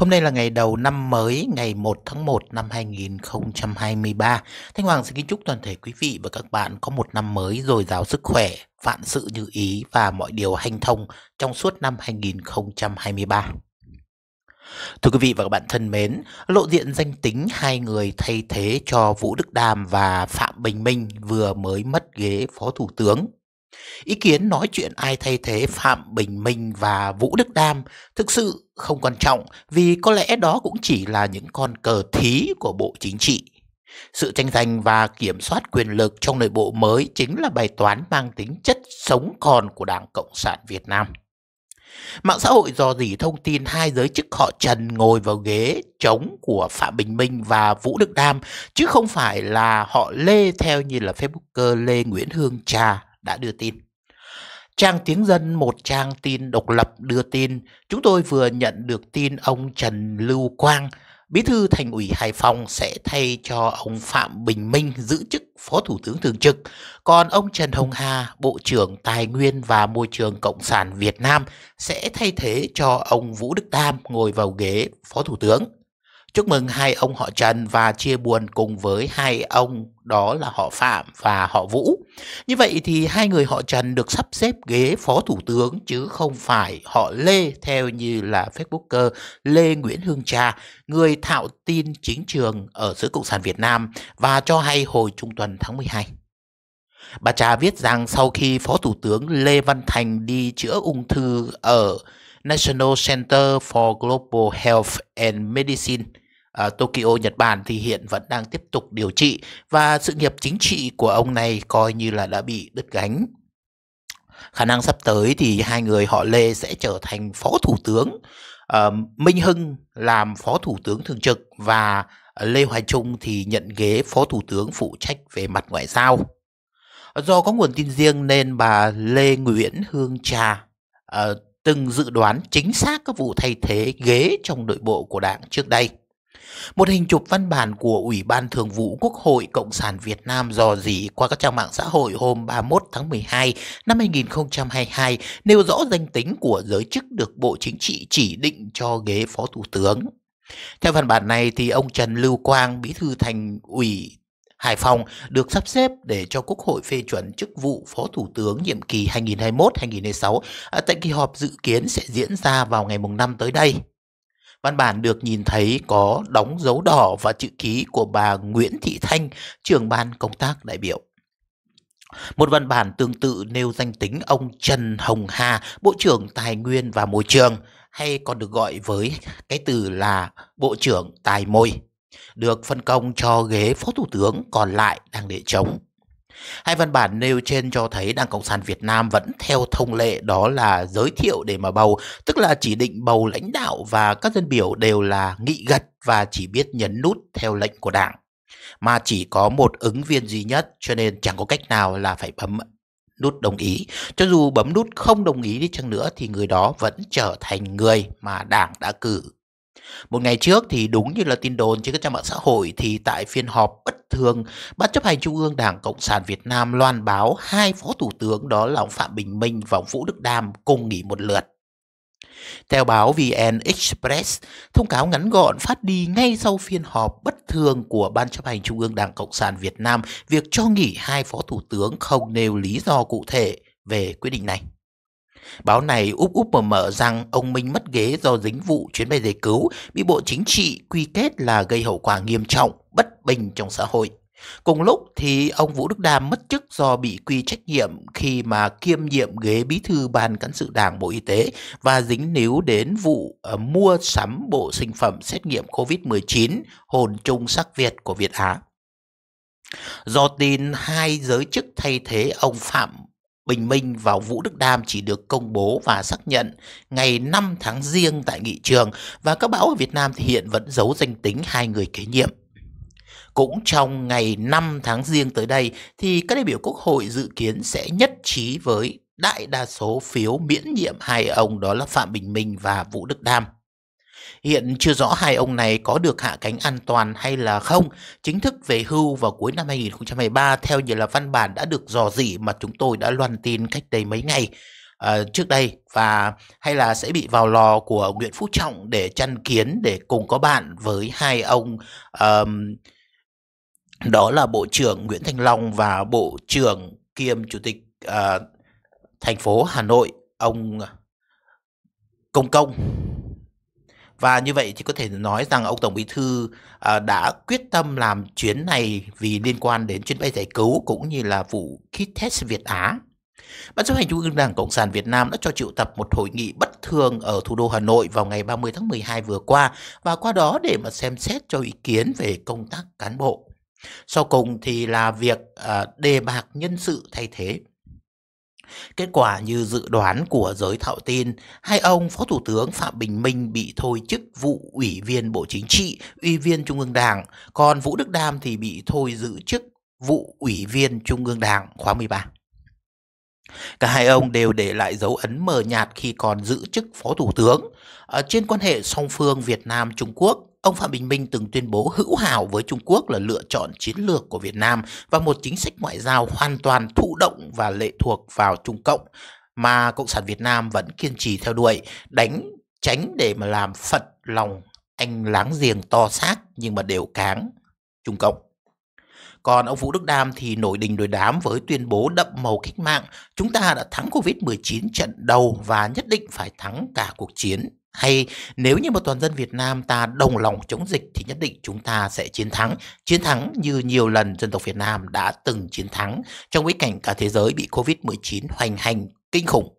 Hôm nay là ngày đầu năm mới, ngày 1 tháng 1 năm 2023. Thanh Hoàng xin kính chúc toàn thể quý vị và các bạn có một năm mới dồi dào sức khỏe, vạn sự như ý và mọi điều hanh thông trong suốt năm 2023. Thưa quý vị và các bạn thân mến, lộ diện danh tính hai người thay thế cho Vũ Đức Đàm và Phạm Bình Minh vừa mới mất ghế Phó Thủ tướng. Ý kiến nói chuyện ai thay thế Phạm Bình Minh và Vũ Đức Đam thực sự không quan trọng vì có lẽ đó cũng chỉ là những con cờ thí của Bộ Chính trị. Sự tranh giành và kiểm soát quyền lực trong nội bộ mới chính là bài toán mang tính chất sống còn của Đảng Cộng sản Việt Nam. Mạng xã hội dò dỉ thông tin hai giới chức họ Trần ngồi vào ghế chống của Phạm Bình Minh và Vũ Đức Đam, chứ không phải là họ Lê theo như là Facebooker Lê Nguyễn Hương Trà đã đưa tin. Trang Tiếng Dân, một trang tin độc lập đưa tin, chúng tôi vừa nhận được tin ông Trần Lưu Quang, Bí thư Thành ủy Hải Phòng sẽ thay cho ông Phạm Bình Minh giữ chức Phó Thủ tướng Thường trực, còn ông Trần Hồng Hà, Bộ trưởng Tài nguyên và Môi trường Cộng sản Việt Nam sẽ thay thế cho ông Vũ Đức Tam ngồi vào ghế Phó Thủ tướng. Chúc mừng hai ông họ Trần và chia buồn cùng với hai ông đó là họ Phạm và họ Vũ. Như vậy thì hai người họ Trần được sắp xếp ghế phó thủ tướng chứ không phải họ Lê theo như là Facebooker Lê Nguyễn Hương Trà, người thạo tin chính trường ở giới Cộng sản Việt Nam và cho hay hồi trung tuần tháng 12. Bà Trà viết rằng sau khi Phó Thủ tướng Lê Văn Thành đi chữa ung thư ở National Center for Global Health and Medicine Ờ, Tokyo, Nhật Bản thì hiện vẫn đang tiếp tục điều trị và sự nghiệp chính trị của ông này coi như là đã bị đứt gánh. Khả năng sắp tới thì hai người họ Lê sẽ trở thành phó thủ tướng, à, Minh Hưng làm phó thủ tướng thường trực và Lê Hoài Trung thì nhận ghế phó thủ tướng phụ trách về mặt ngoại giao. Do có nguồn tin riêng nên bà Lê Nguyễn Hương Trà à, từng dự đoán chính xác các vụ thay thế ghế trong nội bộ của đảng trước đây. Một hình chụp văn bản của Ủy ban Thường vụ Quốc hội Cộng sản Việt Nam dò dỉ qua các trang mạng xã hội hôm 31 tháng 12 năm 2022 nêu rõ danh tính của giới chức được Bộ Chính trị chỉ định cho ghế Phó Thủ tướng. Theo văn bản này thì ông Trần Lưu Quang, Bí thư Thành ủy Hải Phòng được sắp xếp để cho Quốc hội phê chuẩn chức vụ Phó Thủ tướng nhiệm kỳ 2021-2026 à, tại kỳ họp dự kiến sẽ diễn ra vào ngày mùng 5 tới đây. Văn bản được nhìn thấy có đóng dấu đỏ và chữ ký của bà Nguyễn Thị Thanh, trưởng ban công tác đại biểu. Một văn bản tương tự nêu danh tính ông Trần Hồng Hà, Bộ trưởng Tài nguyên và Môi trường, hay còn được gọi với cái từ là Bộ trưởng Tài Môi, được phân công cho ghế Phó Thủ tướng còn lại đang để trống. Hai văn bản nêu trên cho thấy Đảng Cộng sản Việt Nam vẫn theo thông lệ đó là giới thiệu để mà bầu, tức là chỉ định bầu lãnh đạo và các dân biểu đều là nghị gật và chỉ biết nhấn nút theo lệnh của Đảng. Mà chỉ có một ứng viên duy nhất cho nên chẳng có cách nào là phải bấm nút đồng ý. Cho dù bấm nút không đồng ý đi chăng nữa thì người đó vẫn trở thành người mà Đảng đã cử một ngày trước thì đúng như là tin đồn trên các trang mạng xã hội thì tại phiên họp bất thường, Ban chấp hành Trung ương Đảng Cộng sản Việt Nam loan báo hai phó thủ tướng đó là ông Phạm Bình Minh và ông Vũ Đức Đam cùng nghỉ một lượt. Theo báo VN Express, thông cáo ngắn gọn phát đi ngay sau phiên họp bất thường của Ban chấp hành Trung ương Đảng Cộng sản Việt Nam việc cho nghỉ hai phó thủ tướng không nêu lý do cụ thể về quyết định này. Báo này úp úp mở mở rằng ông Minh mất ghế do dính vụ chuyến bay giải cứu bị Bộ Chính trị quy kết là gây hậu quả nghiêm trọng, bất bình trong xã hội. Cùng lúc thì ông Vũ Đức Đam mất chức do bị quy trách nhiệm khi mà kiêm nhiệm ghế bí thư ban cán sự đảng Bộ Y tế và dính níu đến vụ uh, mua sắm bộ sinh phẩm xét nghiệm COVID-19 hồn trung sắc Việt của Việt Á. Do tin hai giới chức thay thế ông Phạm Bình Minh và Vũ Đức Đam chỉ được công bố và xác nhận ngày 5 tháng riêng tại nghị trường và các bão ở Việt Nam thì hiện vẫn giấu danh tính hai người kế nhiệm. Cũng trong ngày 5 tháng riêng tới đây thì các đại biểu Quốc hội dự kiến sẽ nhất trí với đại đa số phiếu miễn nhiệm hai ông đó là Phạm Bình Minh và Vũ Đức Đam. Hiện chưa rõ hai ông này có được hạ cánh an toàn hay là không. Chính thức về hưu vào cuối năm 2023 theo như là văn bản đã được dò dỉ mà chúng tôi đã loan tin cách đây mấy ngày. Uh, trước đây và hay là sẽ bị vào lò của Nguyễn Phú Trọng để chăn kiến để cùng có bạn với hai ông um, đó là Bộ trưởng Nguyễn Thành Long và Bộ trưởng kiêm Chủ tịch uh, thành phố Hà Nội ông ờ, Công Công và như vậy thì có thể nói rằng ông Tổng Bí Thư à, đã quyết tâm làm chuyến này vì liên quan đến chuyến bay giải cứu cũng như là vụ kit test Việt Á. Ban chấp hành Trung ương Đảng Cộng sản Việt Nam đã cho triệu tập một hội nghị bất thường ở thủ đô Hà Nội vào ngày 30 tháng 12 vừa qua và qua đó để mà xem xét cho ý kiến về công tác cán bộ. Sau cùng thì là việc à, đề bạc nhân sự thay thế. Kết quả như dự đoán của giới thạo tin, hai ông Phó Thủ tướng Phạm Bình Minh bị thôi chức vụ Ủy viên Bộ Chính trị, Ủy viên Trung ương Đảng, còn Vũ Đức Đam thì bị thôi giữ chức vụ Ủy viên Trung ương Đảng khóa 13. Cả hai ông đều để lại dấu ấn mờ nhạt khi còn giữ chức Phó Thủ tướng. Ở trên quan hệ song phương Việt Nam-Trung Quốc, ông Phạm Bình Minh từng tuyên bố hữu hảo với Trung Quốc là lựa chọn chiến lược của Việt Nam và một chính sách ngoại giao hoàn toàn thụ động và lệ thuộc vào Trung Cộng mà Cộng sản Việt Nam vẫn kiên trì theo đuổi, đánh tránh để mà làm phật lòng anh láng giềng to xác nhưng mà đều cáng Trung Cộng. Còn ông Vũ Đức Đam thì nổi đình đối đám với tuyên bố đậm màu cách mạng, chúng ta đã thắng Covid-19 trận đầu và nhất định phải thắng cả cuộc chiến hay nếu như một toàn dân Việt Nam ta đồng lòng chống dịch thì nhất định chúng ta sẽ chiến thắng, chiến thắng như nhiều lần dân tộc Việt Nam đã từng chiến thắng trong bối cảnh cả thế giới bị Covid-19 hoành hành kinh khủng.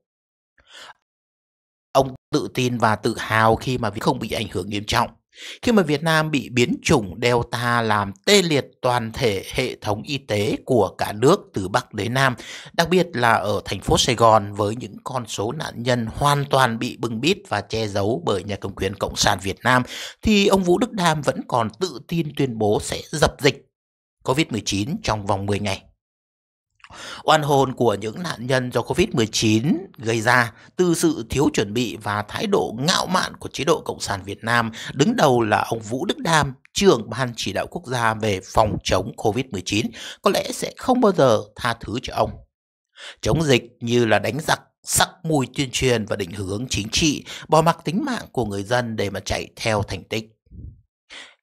Ông tự tin và tự hào khi mà không bị ảnh hưởng nghiêm trọng. Khi mà Việt Nam bị biến chủng Delta làm tê liệt toàn thể hệ thống y tế của cả nước từ Bắc đến Nam, đặc biệt là ở thành phố Sài Gòn với những con số nạn nhân hoàn toàn bị bưng bít và che giấu bởi nhà cầm quyền Cộng sản Việt Nam, thì ông Vũ Đức Đam vẫn còn tự tin tuyên bố sẽ dập dịch COVID-19 trong vòng 10 ngày oan hồn của những nạn nhân do Covid-19 gây ra từ sự thiếu chuẩn bị và thái độ ngạo mạn của chế độ Cộng sản Việt Nam, đứng đầu là ông Vũ Đức Đam, trưởng Ban Chỉ đạo Quốc gia về phòng chống Covid-19, có lẽ sẽ không bao giờ tha thứ cho ông. Chống dịch như là đánh giặc sắc mùi tuyên truyền và định hướng chính trị, bỏ mặc tính mạng của người dân để mà chạy theo thành tích.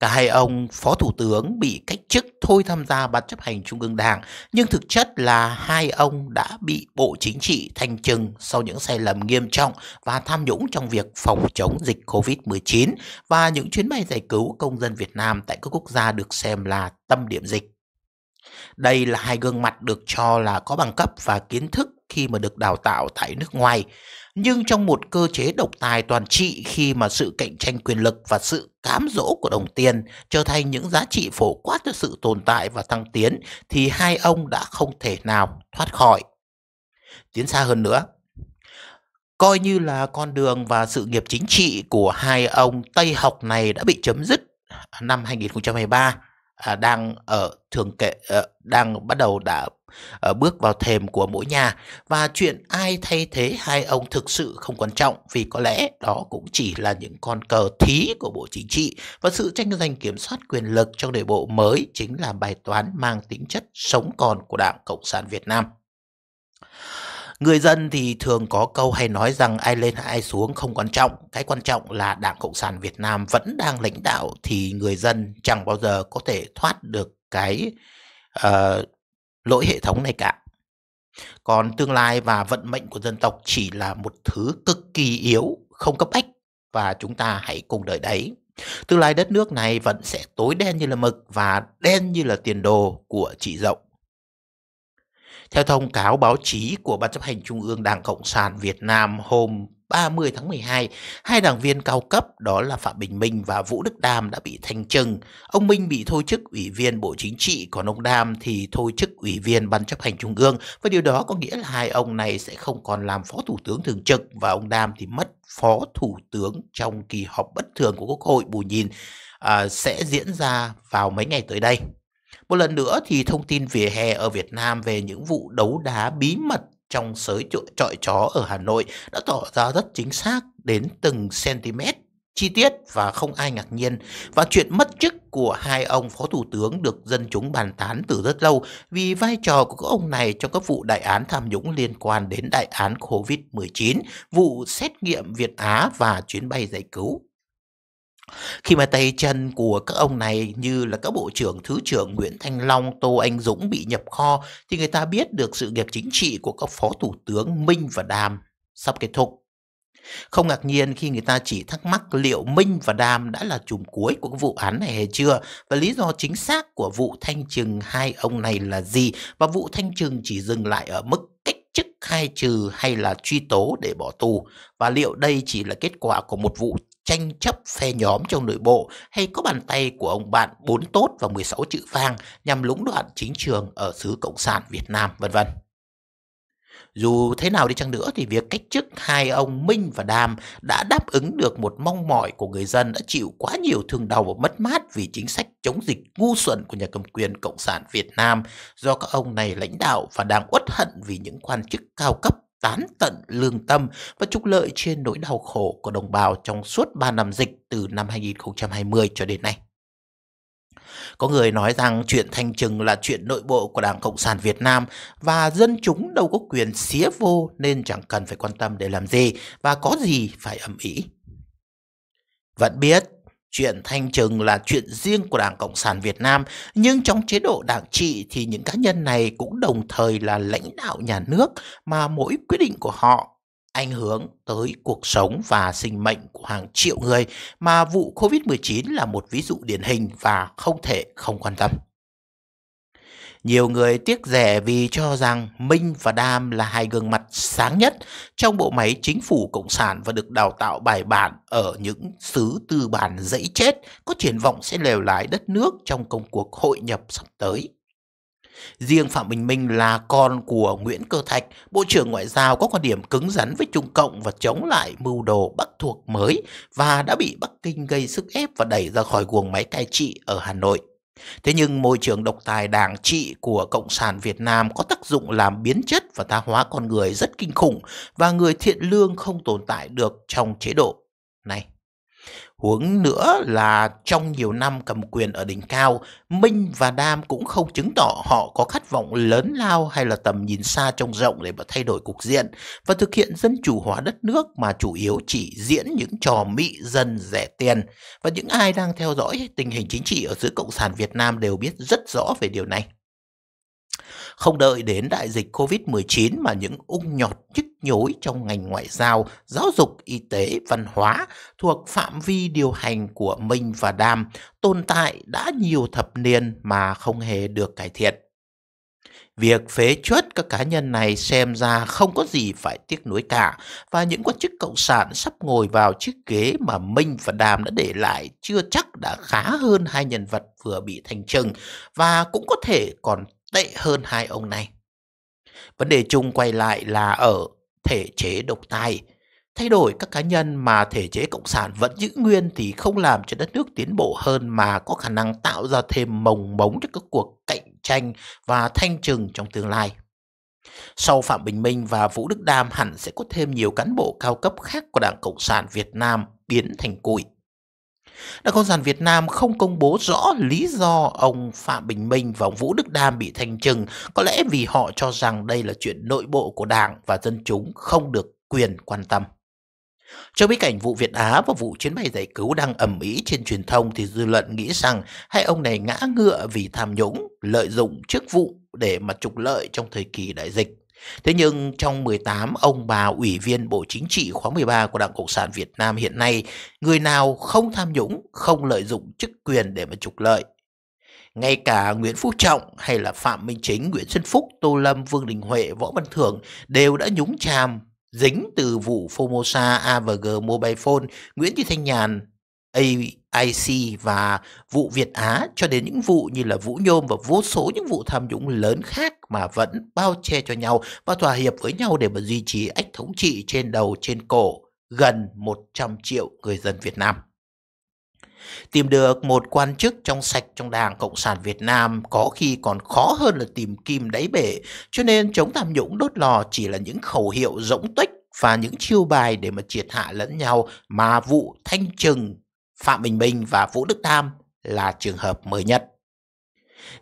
Cả hai ông phó thủ tướng bị cách chức thôi tham gia ban chấp hành Trung ương Đảng, nhưng thực chất là hai ông đã bị Bộ Chính trị thanh trừng sau những sai lầm nghiêm trọng và tham nhũng trong việc phòng chống dịch COVID-19 và những chuyến bay giải cứu công dân Việt Nam tại các quốc gia được xem là tâm điểm dịch. Đây là hai gương mặt được cho là có bằng cấp và kiến thức khi mà được đào tạo tại nước ngoài nhưng trong một cơ chế độc tài toàn trị khi mà sự cạnh tranh quyền lực và sự cám dỗ của đồng tiền trở thành những giá trị phổ quát cho sự tồn tại và thăng tiến thì hai ông đã không thể nào thoát khỏi. Tiến xa hơn nữa, coi như là con đường và sự nghiệp chính trị của hai ông Tây học này đã bị chấm dứt à, năm 2023 à, đang ở thường kệ ờ, đang bắt đầu đã ở ờ, bước vào thềm của mỗi nhà và chuyện ai thay thế hai ông thực sự không quan trọng vì có lẽ đó cũng chỉ là những con cờ thí của Bộ Chính trị và sự tranh giành kiểm soát quyền lực trong nội bộ mới chính là bài toán mang tính chất sống còn của Đảng Cộng sản Việt Nam. Người dân thì thường có câu hay nói rằng ai lên hay ai xuống không quan trọng. Cái quan trọng là Đảng Cộng sản Việt Nam vẫn đang lãnh đạo thì người dân chẳng bao giờ có thể thoát được cái uh, lỗi hệ thống này cả. Còn tương lai và vận mệnh của dân tộc chỉ là một thứ cực kỳ yếu, không cấp bách và chúng ta hãy cùng đợi đấy. Tương lai đất nước này vẫn sẽ tối đen như là mực và đen như là tiền đồ của chị rộng. Theo thông cáo báo chí của Ban chấp hành Trung ương Đảng Cộng sản Việt Nam hôm 30 tháng 12, hai đảng viên cao cấp đó là Phạm Bình Minh và Vũ Đức Đam đã bị thanh trừng. Ông Minh bị thôi chức ủy viên Bộ Chính trị, còn ông Đam thì thôi chức ủy viên Ban chấp hành Trung ương. Và điều đó có nghĩa là hai ông này sẽ không còn làm Phó Thủ tướng Thường trực và ông Đam thì mất Phó Thủ tướng trong kỳ họp bất thường của Quốc hội bù nhìn à, sẽ diễn ra vào mấy ngày tới đây. Một lần nữa thì thông tin về hè ở Việt Nam về những vụ đấu đá bí mật trong sới trọi chó ở Hà Nội đã tỏ ra rất chính xác đến từng cm chi tiết và không ai ngạc nhiên và chuyện mất chức của hai ông phó thủ tướng được dân chúng bàn tán từ rất lâu vì vai trò của các ông này trong các vụ đại án tham nhũng liên quan đến đại án COVID-19, vụ xét nghiệm Việt Á và chuyến bay giải cứu. Khi mà tay chân của các ông này như là các bộ trưởng, thứ trưởng Nguyễn Thanh Long, Tô Anh Dũng bị nhập kho thì người ta biết được sự nghiệp chính trị của các phó thủ tướng Minh và Đàm sắp kết thúc. Không ngạc nhiên khi người ta chỉ thắc mắc liệu Minh và Đàm đã là chùm cuối của vụ án này hay chưa và lý do chính xác của vụ thanh trừng hai ông này là gì và vụ thanh trừng chỉ dừng lại ở mức cách chức khai trừ hay là truy tố để bỏ tù và liệu đây chỉ là kết quả của một vụ tranh chấp phe nhóm trong nội bộ hay có bàn tay của ông bạn bốn tốt và 16 chữ vàng nhằm lũng đoạn chính trường ở xứ Cộng sản Việt Nam vân vân. Dù thế nào đi chăng nữa thì việc cách chức hai ông Minh và Đàm đã đáp ứng được một mong mỏi của người dân đã chịu quá nhiều thương đau và mất mát vì chính sách chống dịch ngu xuẩn của nhà cầm quyền Cộng sản Việt Nam do các ông này lãnh đạo và đang uất hận vì những quan chức cao cấp tán tận lương tâm và trục lợi trên nỗi đau khổ của đồng bào trong suốt 3 năm dịch từ năm 2020 cho đến nay. Có người nói rằng chuyện thanh trừng là chuyện nội bộ của Đảng Cộng sản Việt Nam và dân chúng đâu có quyền xía vô nên chẳng cần phải quan tâm để làm gì và có gì phải ầm ý. Vẫn biết Chuyện thanh trừng là chuyện riêng của Đảng Cộng sản Việt Nam, nhưng trong chế độ đảng trị thì những cá nhân này cũng đồng thời là lãnh đạo nhà nước mà mỗi quyết định của họ ảnh hưởng tới cuộc sống và sinh mệnh của hàng triệu người mà vụ COVID-19 là một ví dụ điển hình và không thể không quan tâm. Nhiều người tiếc rẻ vì cho rằng Minh và Đam là hai gương mặt sáng nhất trong bộ máy chính phủ Cộng sản và được đào tạo bài bản ở những xứ tư bản dẫy chết có triển vọng sẽ lèo lái đất nước trong công cuộc hội nhập sắp tới. Riêng Phạm Bình Minh là con của Nguyễn Cơ Thạch, Bộ trưởng Ngoại giao có quan điểm cứng rắn với Trung Cộng và chống lại mưu đồ Bắc thuộc mới và đã bị Bắc Kinh gây sức ép và đẩy ra khỏi guồng máy cai trị ở Hà Nội. Thế nhưng môi trường độc tài đảng trị của Cộng sản Việt Nam có tác dụng làm biến chất và tha hóa con người rất kinh khủng và người thiện lương không tồn tại được trong chế độ này. Huống nữa là trong nhiều năm cầm quyền ở đỉnh cao, Minh và Đam cũng không chứng tỏ họ có khát vọng lớn lao hay là tầm nhìn xa trông rộng để mà thay đổi cục diện và thực hiện dân chủ hóa đất nước mà chủ yếu chỉ diễn những trò mị dân rẻ tiền. Và những ai đang theo dõi tình hình chính trị ở giữa Cộng sản Việt Nam đều biết rất rõ về điều này. Không đợi đến đại dịch COVID-19 mà những ung nhọt nhức nhối trong ngành ngoại giao, giáo dục, y tế, văn hóa thuộc phạm vi điều hành của Minh và Đam tồn tại đã nhiều thập niên mà không hề được cải thiện. Việc phế chuất các cá nhân này xem ra không có gì phải tiếc nuối cả và những quan chức cộng sản sắp ngồi vào chiếc ghế mà Minh và Đàm đã để lại chưa chắc đã khá hơn hai nhân vật vừa bị thành trừng và cũng có thể còn tệ hơn hai ông này. Vấn đề chung quay lại là ở thể chế độc tài. Thay đổi các cá nhân mà thể chế cộng sản vẫn giữ nguyên thì không làm cho đất nước tiến bộ hơn mà có khả năng tạo ra thêm mồng mống cho các cuộc cạnh tranh và thanh trừng trong tương lai. Sau Phạm Bình Minh và Vũ Đức Đam hẳn sẽ có thêm nhiều cán bộ cao cấp khác của Đảng Cộng sản Việt Nam biến thành cụi. Đảng Cộng sản Việt Nam không công bố rõ lý do ông Phạm Bình Minh và ông Vũ Đức Đam bị thanh trừng, có lẽ vì họ cho rằng đây là chuyện nội bộ của Đảng và dân chúng không được quyền quan tâm. Trong bối cảnh vụ Việt Á và vụ chuyến bay giải cứu đang ầm ĩ trên truyền thông thì dư luận nghĩ rằng hai ông này ngã ngựa vì tham nhũng, lợi dụng chức vụ để mà trục lợi trong thời kỳ đại dịch. Thế nhưng trong 18 ông bà ủy viên Bộ Chính trị khóa 13 của Đảng Cộng sản Việt Nam hiện nay, người nào không tham nhũng, không lợi dụng chức quyền để mà trục lợi. Ngay cả Nguyễn Phú Trọng hay là Phạm Minh Chính, Nguyễn Xuân Phúc, Tô Lâm, Vương Đình Huệ, Võ Văn Thưởng đều đã nhúng chàm dính từ vụ Formosa AVG Mobile Phone, Nguyễn Thị Thanh Nhàn, AIC và vụ Việt Á cho đến những vụ như là Vũ Nhôm và vô số những vụ tham nhũng lớn khác mà vẫn bao che cho nhau và thỏa hiệp với nhau để mà duy trì ách thống trị trên đầu trên cổ gần 100 triệu người dân Việt Nam. Tìm được một quan chức trong sạch trong Đảng Cộng sản Việt Nam có khi còn khó hơn là tìm kim đáy bể, cho nên chống tham nhũng đốt lò chỉ là những khẩu hiệu rỗng tuếch và những chiêu bài để mà triệt hạ lẫn nhau mà vụ Thanh Trừng, Phạm Bình Minh và Vũ Đức Tham là trường hợp mới nhất.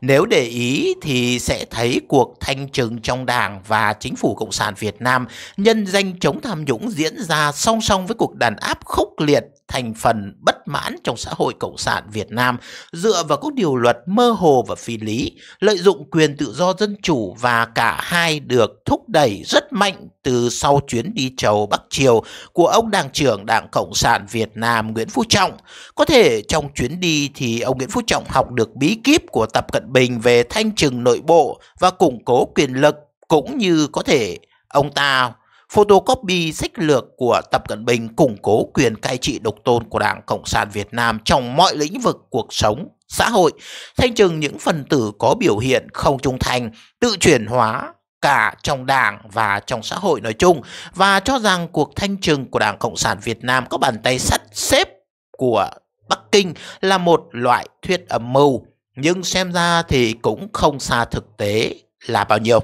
Nếu để ý thì sẽ thấy cuộc thanh trừng trong Đảng và Chính phủ Cộng sản Việt Nam nhân danh chống tham nhũng diễn ra song song với cuộc đàn áp khốc liệt thành phần bất mãn trong xã hội Cộng sản Việt Nam dựa vào các điều luật mơ hồ và phi lý, lợi dụng quyền tự do dân chủ và cả hai được thúc đẩy rất mạnh từ sau chuyến đi chầu Bắc Triều của ông Đảng trưởng Đảng Cộng sản Việt Nam Nguyễn Phú Trọng. Có thể trong chuyến đi thì ông Nguyễn Phú Trọng học được bí kíp của Tập Cận Bình về thanh trừng nội bộ và củng cố quyền lực cũng như có thể ông ta photocopy sách lược của Tập Cận Bình củng cố quyền cai trị độc tôn của Đảng Cộng sản Việt Nam trong mọi lĩnh vực cuộc sống, xã hội, thanh trừng những phần tử có biểu hiện không trung thành, tự chuyển hóa cả trong đảng và trong xã hội nói chung và cho rằng cuộc thanh trừng của Đảng Cộng sản Việt Nam có bàn tay sắt xếp của Bắc Kinh là một loại thuyết âm mưu nhưng xem ra thì cũng không xa thực tế là bao nhiêu.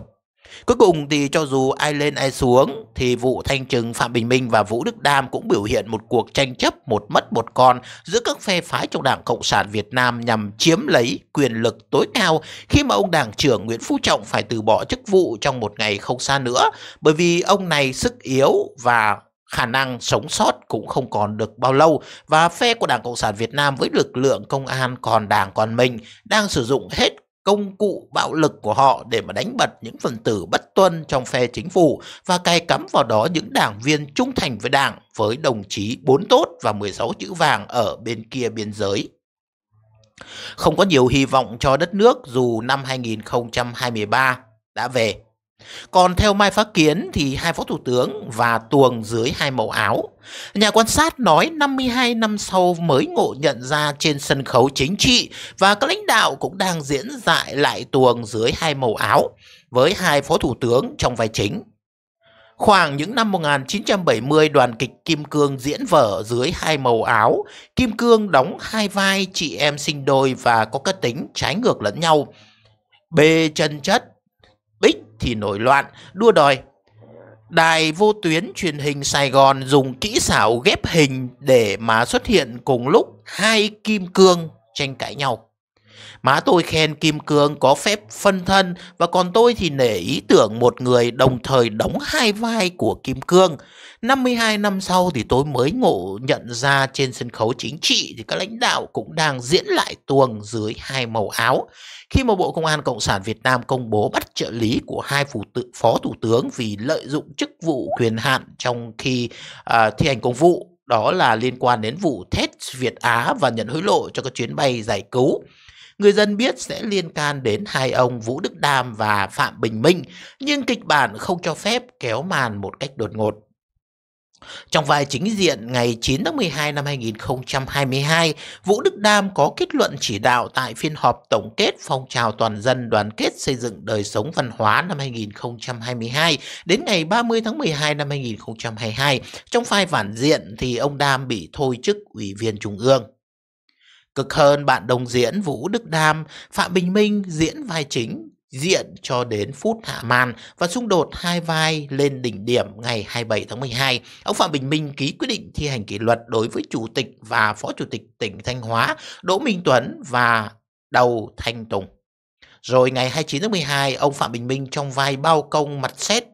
Cuối cùng thì cho dù ai lên ai xuống thì vụ Thanh Trừng Phạm Bình Minh và Vũ Đức Đam cũng biểu hiện một cuộc tranh chấp một mất một còn giữa các phe phái trong Đảng Cộng sản Việt Nam nhằm chiếm lấy quyền lực tối cao khi mà ông Đảng trưởng Nguyễn Phú Trọng phải từ bỏ chức vụ trong một ngày không xa nữa bởi vì ông này sức yếu và khả năng sống sót cũng không còn được bao lâu và phe của Đảng Cộng sản Việt Nam với lực lượng công an còn đảng còn mình đang sử dụng hết công cụ bạo lực của họ để mà đánh bật những phần tử bất tuân trong phe chính phủ và cài cắm vào đó những đảng viên trung thành với đảng với đồng chí bốn tốt và 16 chữ vàng ở bên kia biên giới. Không có nhiều hy vọng cho đất nước dù năm 2023 đã về. Còn theo Mai Phá Kiến thì hai phó thủ tướng và tuồng dưới hai màu áo. Nhà quan sát nói 52 năm sau mới ngộ nhận ra trên sân khấu chính trị và các lãnh đạo cũng đang diễn dại lại tuồng dưới hai màu áo với hai phó thủ tướng trong vai chính. Khoảng những năm 1970, đoàn kịch Kim Cương diễn vở dưới hai màu áo. Kim Cương đóng hai vai chị em sinh đôi và có cá tính trái ngược lẫn nhau. Bê chân chất Bích thì nổi loạn, đua đòi. Đài vô tuyến truyền hình Sài Gòn dùng kỹ xảo ghép hình để mà xuất hiện cùng lúc hai kim cương tranh cãi nhau. Má tôi khen Kim Cương có phép phân thân và còn tôi thì nể ý tưởng một người đồng thời đóng hai vai của Kim Cương. 52 năm sau thì tôi mới ngộ nhận ra trên sân khấu chính trị thì các lãnh đạo cũng đang diễn lại tuồng dưới hai màu áo. Khi mà Bộ Công an Cộng sản Việt Nam công bố bắt trợ lý của hai phụ tự, phó thủ tướng vì lợi dụng chức vụ quyền hạn trong khi uh, thi hành công vụ đó là liên quan đến vụ thét Việt Á và nhận hối lộ cho các chuyến bay giải cứu người dân biết sẽ liên can đến hai ông Vũ Đức Đam và Phạm Bình Minh, nhưng kịch bản không cho phép kéo màn một cách đột ngột. Trong vai chính diện ngày 9 tháng 12 năm 2022, Vũ Đức Đam có kết luận chỉ đạo tại phiên họp tổng kết phong trào toàn dân đoàn kết xây dựng đời sống văn hóa năm 2022 đến ngày 30 tháng 12 năm 2022. Trong vai phản diện thì ông Đam bị thôi chức ủy viên trung ương. Cực hơn bạn đồng diễn Vũ Đức Đam, Phạm Bình Minh diễn vai chính diện cho đến phút hạ màn và xung đột hai vai lên đỉnh điểm ngày 27 tháng 12. Ông Phạm Bình Minh ký quyết định thi hành kỷ luật đối với Chủ tịch và Phó Chủ tịch tỉnh Thanh Hóa Đỗ Minh Tuấn và Đầu Thanh Tùng. Rồi ngày 29 tháng 12, ông Phạm Bình Minh trong vai bao công mặt xét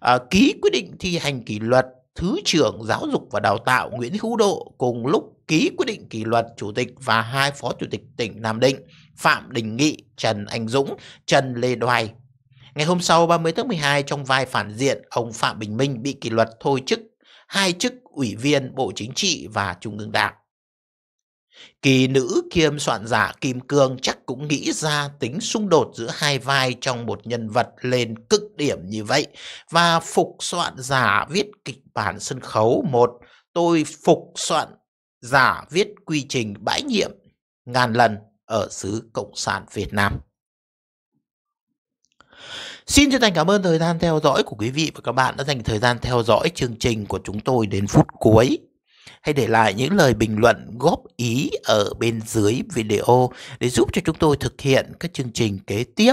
à, ký quyết định thi hành kỷ luật Thứ trưởng Giáo dục và Đào tạo Nguyễn Hữu Độ cùng lúc ký quyết định kỷ luật chủ tịch và hai phó chủ tịch tỉnh Nam Định Phạm Đình Nghị, Trần Anh Dũng, Trần Lê Đoài. Ngày hôm sau 30 tháng 12 trong vai phản diện, ông Phạm Bình Minh bị kỷ luật thôi chức hai chức ủy viên Bộ Chính trị và Trung ương Đảng. Kỳ nữ kiêm soạn giả Kim Cương chắc cũng nghĩ ra tính xung đột giữa hai vai trong một nhân vật lên cực điểm như vậy và phục soạn giả viết kịch bản sân khấu một tôi phục soạn giả viết quy trình bãi nhiệm ngàn lần ở xứ Cộng sản Việt Nam. Xin chân thành cảm ơn thời gian theo dõi của quý vị và các bạn đã dành thời gian theo dõi chương trình của chúng tôi đến phút cuối. Hãy để lại những lời bình luận góp ý ở bên dưới video để giúp cho chúng tôi thực hiện các chương trình kế tiếp